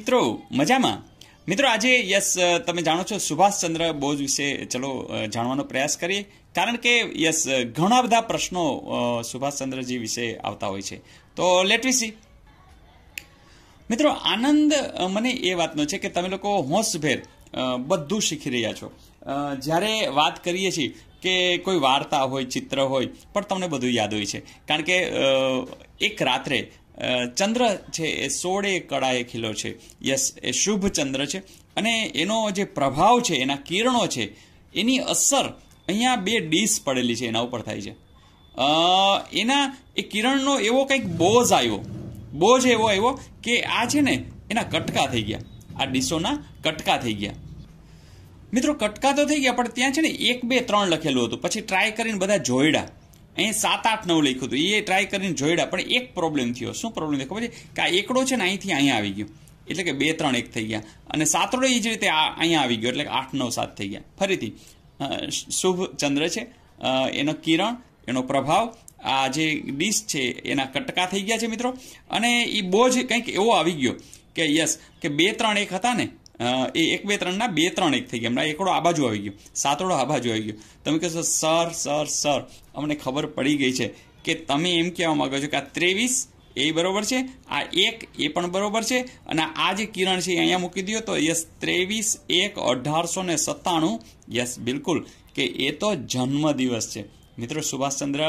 મિત્રો મજામાં મિત્રો આજે યસ તમે જાણો છો સુભાષચંદ્ર બોઝ વિશે ચલો જાણવાનો પ્રયાસ કરીએ કારણ કે યસ ઘણા બધા પ્રશ્નો સુભાષચંદ્રજી વિશે આવતા હોય છે તો લેટ વી સી મિત્રો આનંદ મને એ વાતનો છે કે તમે લોકો હોંશભેર બધું શીખી રહ્યા છો જ્યારે વાત કરીએ છીએ કે કોઈ વાર્તા હોય ચિત્ર હોય પણ તમને બધું યાદ હોય છે કારણ કે એક રાત્રે ચંદ્ર છે એ સોળે કળાએ ખીલો છે યસ એ શુભ ચંદ્ર છે અને એનો જે પ્રભાવ છે એના કિરણો છે એની અસર અહીંયા બે ડીશ પડેલી છે એના ઉપર થાય છે એના એ કિરણનો એવો કંઈક બોઝ આવ્યો બોજ એવો આવ્યો કે આ છે ને એના કટકા થઈ ગયા આ ડીશોના કટકા થઈ ગયા મિત્રો કટકા તો થઈ ગયા પણ ત્યાં છે ને એક બે ત્રણ લખેલું હતું પછી ટ્રાય કરીને બધા જોયડા અહીં સાત આઠ નવ લખ્યું હતું એ ટ્રાય કરીને જોઈડા પણ એક પ્રોબ્લેમ થયો શું પ્રોબ્લેમ થયો ખબર છે કે આ એકડો છે ને અહીંથી અહીંયા આવી ગયો એટલે કે બે ત્રણ એક થઈ ગયા અને સાતડો એ જ રીતે અહીંયા આવી ગયો એટલે કે આઠ નવ સાત થઈ ગયા ફરીથી શુભ ચંદ્ર છે એનો કિરણ એનો પ્રભાવ આ જે ડીશ છે એના કટકા થઈ ગયા છે મિત્રો અને એ બહુ જ કંઈક એવો આવી ગયો કે યસ કે બે ત્રણ એક હતા ને એ એક બે ત્રણના બે ત્રણ એક થઈ ગયા હમણાં એકડો આ બાજુ આવી ગયો સાતડો આ બાજુ આવી ગયો તમે કહેશો સર સર સર અમને ખબર પડી ગઈ છે કે તમે એમ કહેવા માગો છો કે આ ત્રેવીસ એ બરોબર છે આ એક એ પણ બરોબર છે અને આ જે કિરણ છે અહીંયા મૂકી દો તો યસ ત્રેવીસ એક અઢારસો ને સત્તાણું યસ બિલકુલ કે એ તો જન્મદિવસ છે મિત્રો સુભાષચંદ્ર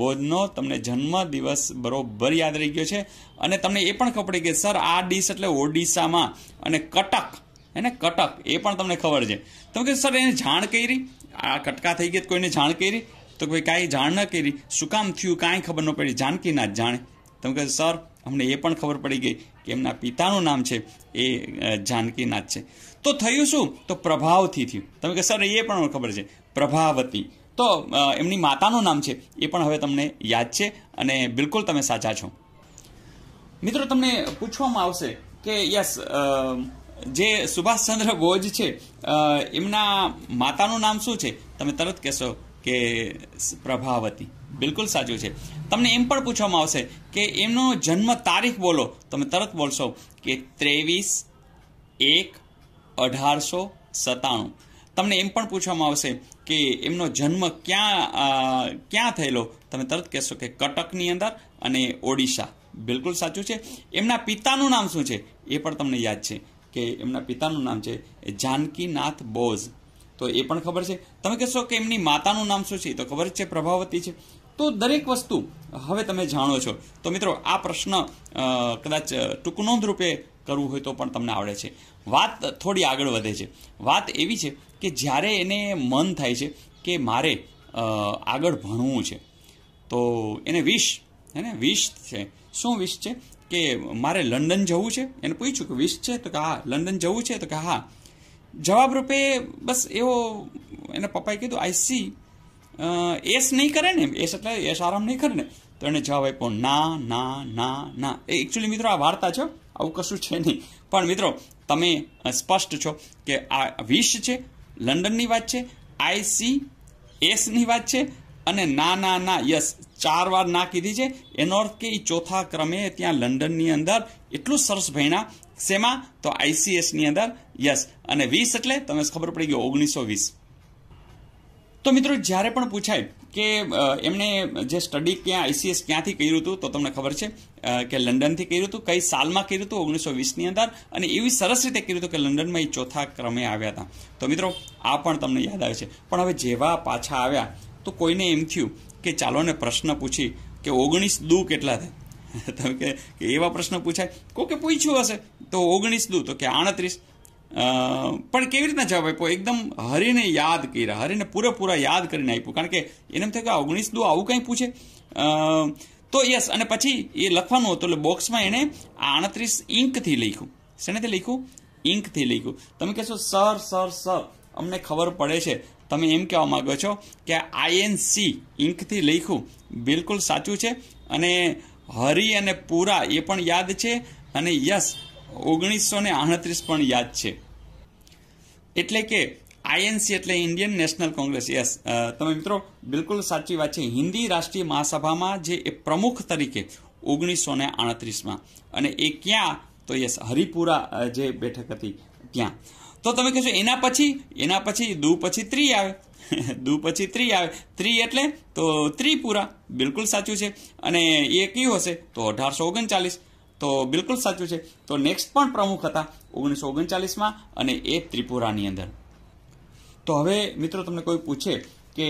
બોઝનો તમને જન્મદિવસ બરોબર યાદ રહી ગયો છે અને તમને એ પણ ખબર કે સર આ ડીશ એટલે ઓડિશામાં અને કટક એને કટક એ પણ તમને ખબર છે તમે કીધું સર એને જાણ કરી આ કટકા થઈ ગઈ કોઈને જાણ કરી તો કોઈ કાંઈ જાણ ન કરી શું કામ થયું કાંઈ ખબર ન પડી જાનકી ના જ જાણે તમે કહે સર અમને એ પણ ખબર પડી ગઈ કે એમના પિતાનું નામ છે એ જાનકીનાથ છે તો થયું શું તો પ્રભાવથી થયું તમે કહે સર એ પણ ખબર છે પ્રભાવતી તો એમની માતાનું નામ છે એ પણ હવે તમને યાદ છે અને બિલકુલ તમે સાચા છો મિત્રો તમને પૂછવામાં આવશે કે યસ જે સુભાષચંદ્ર બોઝ છે એમના માતાનું નામ શું છે તમે તરત કહેશો કે પ્રભાવતી બિલકુલ સાચું છે તમને એમ પણ પૂછવામાં આવશે કે એમનો જન્મ તારીખ બોલો તમે તરત બોલશો કે ત્રેવીસ એક અઢારસો સત્તાણું તમને એમ પણ પૂછવામાં આવશે કે એમનો જન્મ ક્યાં ક્યાં થયેલો તમે તરત કહેશો કે કટકની અંદર અને ઓડિશા બિલકુલ સાચું છે એમના પિતાનું નામ શું છે એ પણ તમને યાદ છે કે એમના પિતાનું નામ છે જાનકીનાથ બોઝ તો એ પણ ખબર છે તમે કહેશો કે એમની માતાનું નામ શું છે તો ખબર છે પ્રભાવતી છે તો દરેક વસ્તુ હવે તમે જાણો છો તો મિત્રો આ પ્રશ્ન કદાચ ટૂંક રૂપે કરવું હોય તો પણ તમને આવડે છે વાત થોડી આગળ વધે છે વાત એવી છે કે જ્યારે એને મન થાય છે કે મારે આગળ ભણવું છે તો એને વિશ હે ને વિશ છે શું વિશ છે કે મારે લંડન જવું છે એને પૂછ્યું કે વિશ છે તો કે હા લંડન જવું છે તો કે હા જવાબ રૂપે બસ એવો એના પપ્પાએ કીધું આઈ સી એસ નહીં કરે ને એસ એટલે એસ આરામ નહીં કરે ને તો એને જવાબ આપ્યો ના ના ના ના એ એકચ્યુઅલી મિત્રો આ વાર્તા છે આવું કશું છે નહીં પણ મિત્રો તમે સ્પષ્ટ છો કે આ વિશ છે લંડનની વાત છે આઈ સી એસની વાત છે અને ના ના ના યસ ચાર વાર ના કીધી છે એનો અર્થ કે એ ચોથા ક્રમે ત્યાં લંડનની અંદર એટલું સરસ ભણ્યા શેમાં તો આઈસીએસની અંદર યસ અને વીસ એટલે તમને ખબર પડી ગયો ઓગણીસો વીસ તો મિત્રો જ્યારે પણ પૂછાય કે એમણે જે સ્ટડી ક્યાં આઈસીએસ ક્યાંથી કર્યું હતું તો તમને ખબર છે કે લંડનથી કર્યું હતું કઈ સાલમાં કર્યું હતું ઓગણીસો વીસની અંદર અને એવી સરસ રીતે કર્યું હતું કે લંડનમાં એ ચોથા ક્રમે આવ્યા હતા તો મિત્રો આ પણ તમને યાદ આવે છે પણ હવે જેવા પાછા આવ્યા તો કોઈને એમ થયું કે ચાલો ને પ્રશ્ન પૂછી કે ઓગણીસ દુ કેટલા થાય તમે કે એવા પ્રશ્ન પૂછાય કો કે પૂછ્યું હશે તો ઓગણીસ દુ તો કે આડત્રીસ પણ કેવી રીતના જવાબ આપ્યો એકદમ હરીને યાદ કર્યા હરીને પૂરેપૂરા યાદ કરીને આપ્યું કારણ કે એને એમ થયું કે ઓગણીસ દુ આવું કંઈ પૂછે તો યસ અને પછી એ લખવાનું હતું એટલે બોક્સમાં એણે આડત્રીસ ઇંકથી લખ્યું શેનાથી લખ્યું ઇંકથી લખ્યું તમે કહેશો સર સર સર અમને ખબર પડે છે તમે એમ કહેવા માગો છો કે આઈએનસી ઇંકથી લખ્યું બિલકુલ સાચું છે અને હરી અને પૂરા એ પણ યાદ છે અને યસ ઓગણીસો ને આડત્રીસ પણ યાદ છે એટલે કે આઈએનસી એટલે ઇન્ડિયન નેશનલ કોંગ્રેસ યસ તમે મિત્રો બિલકુલ સાચી વાત છે હિન્દી રાષ્ટ્રીય મહાસભામાં જે એ પ્રમુખ તરીકે ઓગણીસો ને આડત્રીસમાં અને એ ક્યાં તો યસ હરિપુરા જે બેઠક હતી ત્યાં તો તમે કહેશો એના પછી એના પછી દુ પછી ત્રી આવે દુ પછી ત્રી આવે ત્રી એટલે તો ત્રિપુરા બિલકુલ સાચું છે અને એ કયું હશે તો અઢારસો ઓગણચાલીસ તો બિલકુલ સાચું છે તો નેક્સ્ટ પણ પ્રમુખ હતા ઓગણીસો ઓગણચાલીસમાં અને એ ત્રિપુરાની અંદર તો હવે મિત્રો તમને કોઈ પૂછે કે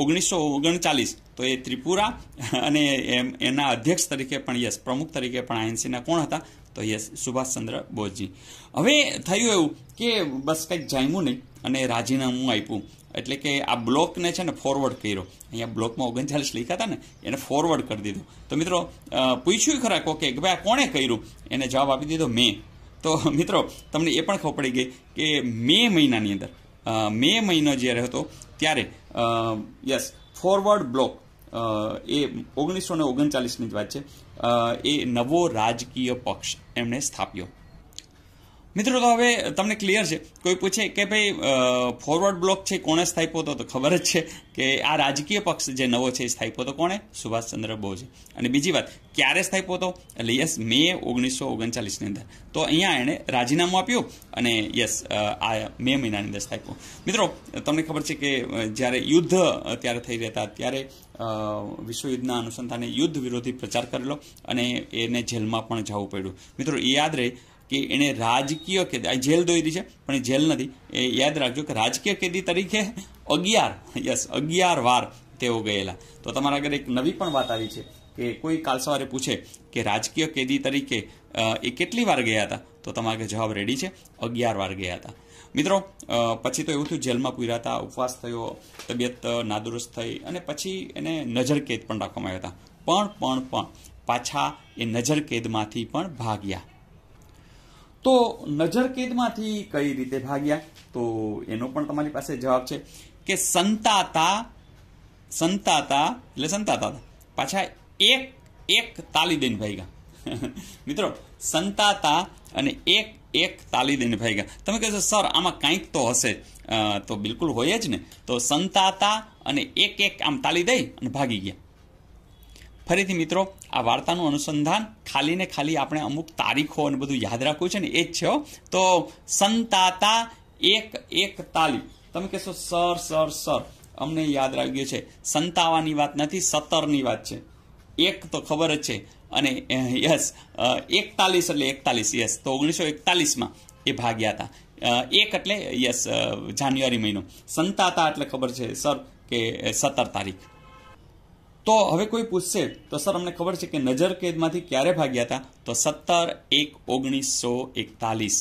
ઓગણીસો ઓગણચાલીસ તો એ ત્રિપુરા અને એમ એના અધ્યક્ષ તરીકે પણ યસ પ્રમુખ તરીકે પણ આઈએનસીના કોણ હતા તો યસ સુભાષચંદ્ર બોઝજી હવે થયું એવું કે બસ કંઈક જામ્યું નહીં અને રાજીનામું આપ્યું એટલે કે આ બ્લોકને છે ને ફોરવર્ડ કર્યો અહીંયા બ્લોકમાં ઓગણચાલીસ લખ્યા હતા ને એને ફોરવર્ડ કરી દીધું તો મિત્રો પૂછ્યું ખરા કોકે કે ભાઈ આ કોણે કર્યું એને જવાબ આપી દીધો મેં તો મિત્રો તમને એ પણ ખબર પડી ગઈ કે મે મહિનાની અંદર મે મહિનો જ્યારે હતો ત્યારે યસ ફોરવર્ડ બ્લોક એ ઓગણીસો ને ઓગણચાલીસની જ વાત છે એ નવો રાજકીય પક્ષ એમણે સ્થાપ્યો મિત્રો તો હવે તમને ક્લિયર છે કોઈ પૂછે કે ભાઈ ફોરવર્ડ બ્લોક છે કોણે સ્થાપ્યો હતો તો ખબર જ છે કે આ રાજકીય પક્ષ જે નવો છે એ સ્થાપ્યો હતો કોણે સુભાષચંદ્ર બોઝ અને બીજી વાત ક્યારે સ્થાપ્યો હતો એટલે યસ મે ઓગણીસો ઓગણચાલીસની અંદર તો અહીંયા એણે રાજીનામું આપ્યું અને યસ આ મે મહિનાની અંદર સ્થાપ્યો મિત્રો તમને ખબર છે કે જ્યારે યુદ્ધ ત્યારે થઈ રહ્યા ત્યારે વિશ્વયુદ્ધના અનુસંધાને યુદ્ધ વિરોધી પ્રચાર કરેલો અને એને જેલમાં પણ જવું પડ્યું મિત્રો એ યાદ રહે કે એણે રાજકીય કેદી આ જેલ દોરી છે પણ જેલ નથી એ યાદ રાખજો કે રાજકીય કેદી તરીકે અગિયાર યસ અગિયાર વાર તેઓ ગયેલા તો તમારા આગળ એક નવી પણ વાત આવી છે કે કોઈ કાલ સવારે પૂછે કે રાજકીય કેદી તરીકે એ કેટલી વાર ગયા હતા તો તમારા આગળ જવાબ રેડી છે અગિયાર વાર ગયા હતા મિત્રો પછી તો એવું થયું જેલમાં પૂર્યા હતા ઉપવાસ થયો તબિયત નાદુરસ્ત થઈ અને પછી એને નજર કેદ પણ રાખવામાં આવ્યા હતા પણ પણ પણ પાછા એ નજર કેદમાંથી પણ ભાગ્યા તો નજરકેદમાંથી કઈ રીતે ભાગ્યા તો એનો પણ તમારી પાસે જવાબ છે કે સંતાતા સંતાતા એટલે સંતાતા પાછા એક એક તાલીદેન દઈને ભાગ્યા મિત્રો સંતાતા અને એક એક તાલીદેન દઈને ભાગ્યા તમે કહેશો સર આમાં કંઈક તો હશે તો બિલકુલ હોય જ ને તો સંતાતા અને એક એક આમ તાલી દઈ અને ભાગી ગયા ફરીથી મિત્રો આ વાર્તાનું અનુસંધાન ખાલી ને ખાલી આપણે અમુક તારીખો અને બધું યાદ રાખવું છે ને એ જ છે તો સંતાતા એક એક તાલી તમે કહેશો સર સર સર અમને યાદ રાખ્યું છે સંતાવાની વાત નથી સત્તરની વાત છે એક તો ખબર જ છે અને યસ એકતાલીસ એટલે એકતાલીસ યસ તો ઓગણીસો એકતાલીસમાં એ ભાગ્યા હતા એક એટલે યસ જાન્યુઆરી મહિનો સંતાતા એટલે ખબર છે સર કે સત્તર તારીખ તો હવે કોઈ પૂછશે તો સર અમને ખબર છે કે નજર કેદમાંથી ક્યારે ભાગ્યા હતા તો સત્તર એક ઓગણીસો એકતાલીસ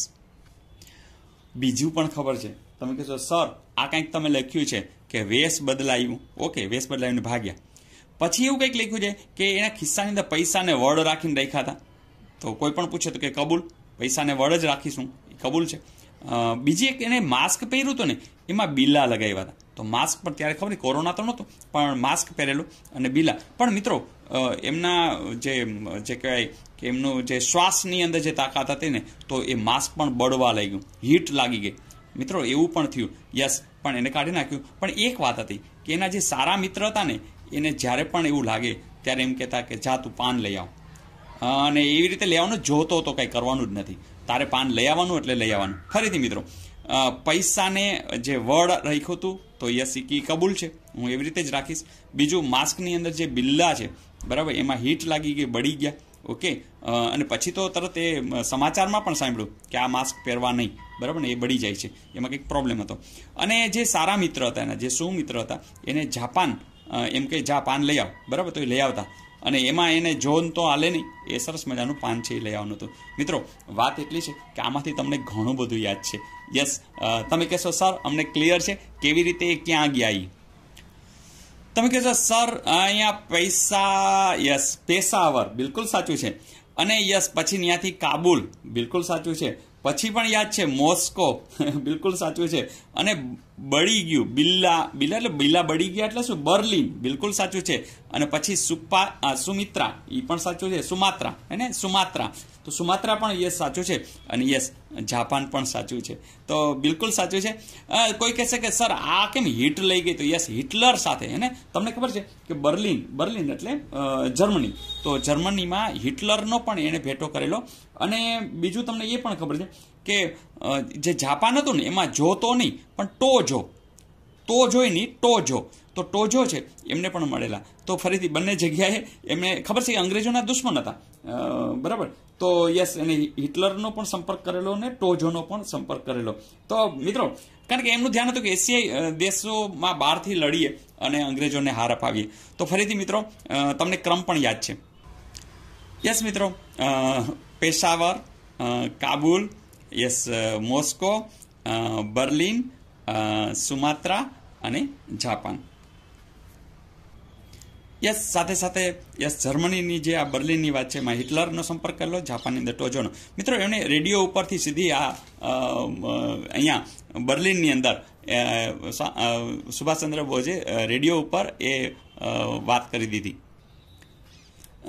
બીજું પણ ખબર છે તમે કહેશો સર આ કંઈક તમે લખ્યું છે કે વેશ બદલાયું ઓકે વેશ બદલાયું ભાગ્યા પછી એવું કંઈક લખ્યું છે કે એના ખિસ્સાની અંદર પૈસાને વડ રાખીને રાખ્યા હતા તો કોઈ પણ પૂછે તો કે કબૂલ પૈસાને વડ જ રાખીશું એ કબૂલ છે બીજી એક એને માસ્ક પહેર્યું હતું ને એમાં બિલ્લા લગાવ્યા હતા તો માસ્ક પણ ત્યારે ખબર કોરોના તો નહોતો પણ માસ્ક પહેરેલું અને બીલા પણ મિત્રો એમના જે જે કહેવાય કે એમનું જે શ્વાસની અંદર જે તાકાત હતી ને તો એ માસ્ક પણ બળવા લાગ્યું હીટ લાગી ગઈ મિત્રો એવું પણ થયું યસ પણ એને કાઢી નાખ્યું પણ એક વાત હતી કે એના જે સારા મિત્ર હતા ને એને જ્યારે પણ એવું લાગે ત્યારે એમ કહેતા કે જા તું પાન લઈ આવ અને એવી રીતે લેવાનું જોતો હતો કંઈ કરવાનું જ નથી તારે પાન લઈ આવવાનું એટલે લઈ આવવાનું ફરીથી મિત્રો પૈસાને જે વડ રાખ્યું હતું તો એ સિક્કી કબૂલ છે હું એવી રીતે જ રાખીશ બીજું માસ્કની અંદર જે બિલ્લા છે બરાબર એમાં હીટ લાગી ગઈ બળી ગયા ઓકે અને પછી તો તરત એ સમાચારમાં પણ સાંભળ્યું કે આ માસ્ક પહેરવા નહીં બરાબર ને એ બળી જાય છે એમાં કંઈક પ્રોબ્લેમ હતો અને જે સારા મિત્ર હતા એના જે શું મિત્ર હતા એને જાપાન એમ કે જાપાન લઈ આવ બરાબર તો એ લઈ આવતા અને એમાં એને જોન તો આલે નહીં એ સરસ મજાનું પાન છે એ લઈ આવવાનું હતું મિત્રો વાત એટલી છે કે આમાંથી તમને ઘણું બધું યાદ છે યસ તમે કહેશો સર અમને ક્લિયર છે કેવી રીતે એ ક્યાં ગયા એ તમે કહેશો સર અહીંયા પૈસા યસ પેશાવર બિલકુલ સાચું છે અને યસ પછી ત્યાંથી કાબુલ બિલકુલ સાચું છે પછી પણ યાદ છે મોસ્કો બિલકુલ સાચું છે અને બળી ગયું બિલ્લા બિલ્લા એટલે બિલ્લા બળી ગયા એટલે શું બર્લિન બિલકુલ સાચું છે અને પછી સુપા સુમિત્રા એ પણ સાચું છે સુમાત્રા હે સુમાત્રા તો સુમાત્રા પણ યસ સાચું છે અને યસ જાપાન પણ સાચું છે તો બિલકુલ સાચું છે કોઈ કહેશે કે સર આ કેમ હિટ લઈ ગઈ તો યસ હિટલર સાથે હે તમને ખબર છે કે બર્લિન બર્લિન એટલે જર્મની તો જર્મનીમાં હિટલરનો પણ એણે ભેટો કરેલો અને બીજું તમને એ પણ ખબર છે કે જે જાપાન હતું ને એમાં જો તો નહીં પણ ટો જો તો જોઈ નહીં ટો જો તો ટોજો છે એમને પણ મળેલા તો ફરીથી બંને જગ્યાએ એમને ખબર છે કે અંગ્રેજોના દુશ્મન હતા બરાબર તો યસ એને હિટલરનો પણ સંપર્ક કરેલો ને ટોજોનો પણ સંપર્ક કરેલો તો મિત્રો કારણ કે એમનું ધ્યાન હતું કે એશિયાઈ દેશોમાં બહારથી લડીએ અને અંગ્રેજોને હાર અપાવીએ તો ફરીથી મિત્રો તમને ક્રમ પણ યાદ છે યસ મિત્રો Peshawar Kabul yes Moscow Berlin Sumatra અને જાપાન યસ સાથે સાથે યસ જર્મનીની જે આ બર્લિનની વાત છે એમાં હિટલરનો સંપર્ક કરેલો જાપાનની અંદર ટોજોનો મિત્રો એમણે રેડિયો ઉપરથી સીધી આ અહીંયા બર્લિનની અંદર સુભાષચંદ્ર બોઝે રેડિયો ઉપર એ વાત કરી દીધી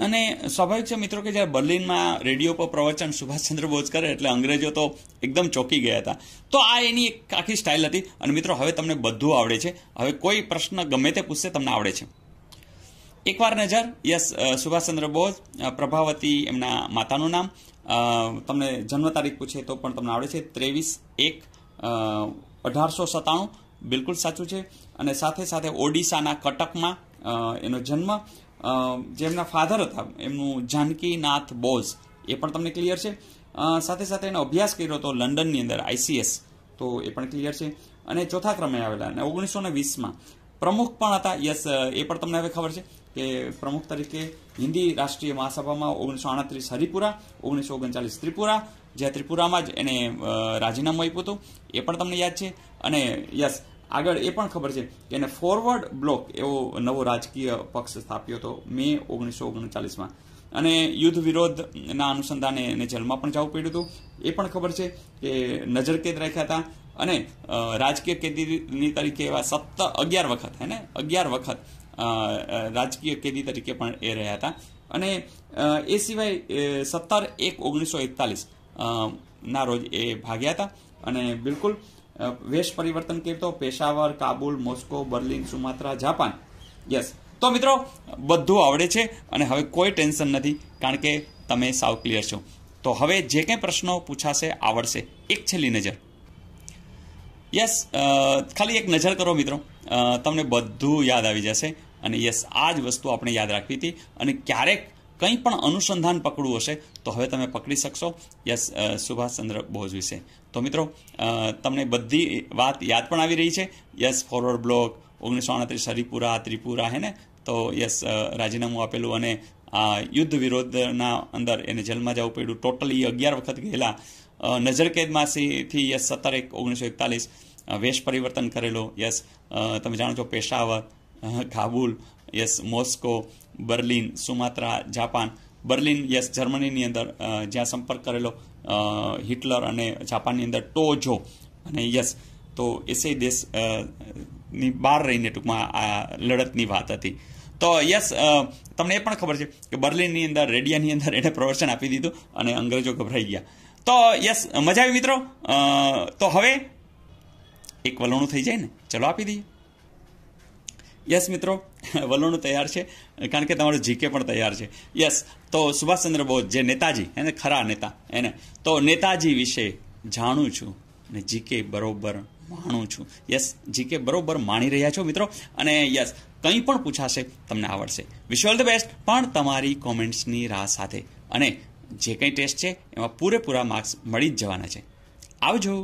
અને સ્વાભાવિક છે મિત્રો કે જ્યારે બર્લિનમાં રેડિયો પર પ્રવચન સુભાષચંદ્ર બોઝ કરે એટલે અંગ્રેજો તો એકદમ ચોંકી ગયા હતા તો આ એની એક આખી સ્ટાઇલ હતી અને મિત્રો હવે તમને બધું આવડે છે હવે કોઈ પ્રશ્ન ગમે તે પૂછશે તમને આવડે છે એકવાર નજર યસ સુભાષચંદ્ર બોઝ પ્રભાવતી એમના માતાનું નામ તમને જન્મ તારીખ પૂછે તો પણ તમને આવડે છે ત્રેવીસ એક અઢારસો સત્તાણું બિલકુલ સાચું છે અને સાથે સાથે ઓડિશાના કટકમાં એનો જન્મ જેમના ફાધર હતા એમનું જાનકીનાથ બોઝ એ પણ તમને ક્લિયર છે સાથે સાથે એનો અભ્યાસ કર્યો હતો લંડનની અંદર આઈસીએસ તો એ પણ ક્લિયર છે અને ચોથા ક્રમે આવેલા અને ઓગણીસો ને વીસમાં પ્રમુખ પણ હતા યસ એ પણ તમને હવે ખબર છે કે પ્રમુખ તરીકે હિન્દી રાષ્ટ્રીય મહાસભામાં ઓગણીસો આડત્રીસ હરિપુરા ઓગણીસો ઓગણચાલીસ ત્રિપુરા જ્યાં ત્રિપુરામાં જ એને રાજીનામું આપ્યું હતું એ પણ તમને યાદ છે અને યસ આગળ એ પણ ખબર છે કે એને ફોરવર્ડ બ્લોક એવો નવો રાજકીય પક્ષ સ્થાપ્યો હતો મે ઓગણીસો ઓગણચાલીસમાં અને યુદ્ધ વિરોધના અનુસંધાને એને જેલમાં પણ જવું પડ્યું હતું એ પણ ખબર છે કે નજર કેદ રાખ્યા હતા અને રાજકીય કેદીની તરીકે એવા સત્તર અગિયાર વખત હે ને અગિયાર વખત રાજકીય કેદી તરીકે પણ એ રહ્યા હતા અને એ સિવાય સત્તર એક ઓગણીસો એકતાલીસ ના રોજ એ ભાગ્યા હતા અને બિલકુલ વેશ પરિવર્તન કીધો Peshawar Kabul Moscow Berlin Sumatra Japan yes તો મિત્રો બધું આવડે છે અને હવે કોઈ ટેન્શન નથી કારણ કે તમે સાવ ક્લિયર છો તો હવે જે કંઈ પ્રશ્નો પૂછાશે આવડશે એક છેલ્લી નજર યસ ખાલી એક નજર કરો મિત્રો તમને બધું યાદ આવી જશે અને યસ આ જ વસ્તુ આપણે યાદ રાખવી હતી અને ક્યારેક કંઈ પણ અનુસંધાન પકડવું હશે તો હવે તમે પકડી શકશો યસ સુભાષચંદ્ર બોઝ વિશે તો મિત્રો તમને બધી વાત યાદ પણ આવી રહી છે યસ ફોરવર્ડ બ્લોક ઓગણીસો આડત્રીસ હરિપુરા ત્રિપુરા હે ને તો યસ રાજીનામું આપેલું અને આ યુદ્ધ વિરોધના અંદર એને જેલમાં જવું પડ્યું ટોટલી અગિયાર વખત ગયેલા નજરકેદમાંથી યસ સત્તર એક ઓગણીસો એકતાલીસ વેશ પરિવર્તન કરેલો યસ તમે જાણો છો Peshawar Kabul yes Moscow Berlin Sumatra Japan Berlin yes જર્મનીની અંદર જ્યાં સંપર્ક કરેલો હિટલર અને જાપાનની અંદર ટોજો અને યસ તો એસે દેશ ની બહાર રહીને ટૂંકમાં આ લડતની વાત હતી તો યસ તમને એ પણ ખબર છે કે બર્લિનની અંદર રેડિયાની અંદર એણે પ્રવચન આપી દીધું અને અંગ્રેજો ગભરાઈ ગયા તો યસ મજા આવી મિત્રો તો હવે એક વલણું થઈ જાય ને ચલો આપી દઈએ યસ મિત્રો વલણું તૈયાર છે કારણ કે તમારું જીકે પણ તૈયાર છે યસ તો સુભાષચંદ્ર બોઝ જે નેતાજી એને ખરા નેતા એને તો નેતાજી વિશે જાણું છું ને જીકે બરોબર માણું છું યસ જીકે બરોબર માણી રહ્યા છો મિત્રો અને યસ કંઈ પણ પૂછાશે તમને આવડશે વિશ ઓલ ધ બેસ્ટ પણ તમારી કોમેન્ટ્સની રાહ સાથે અને જે કંઈ ટેસ્ટ છે એમાં પૂરેપૂરા માર્ક્સ મળી જ જવાના છે આવજો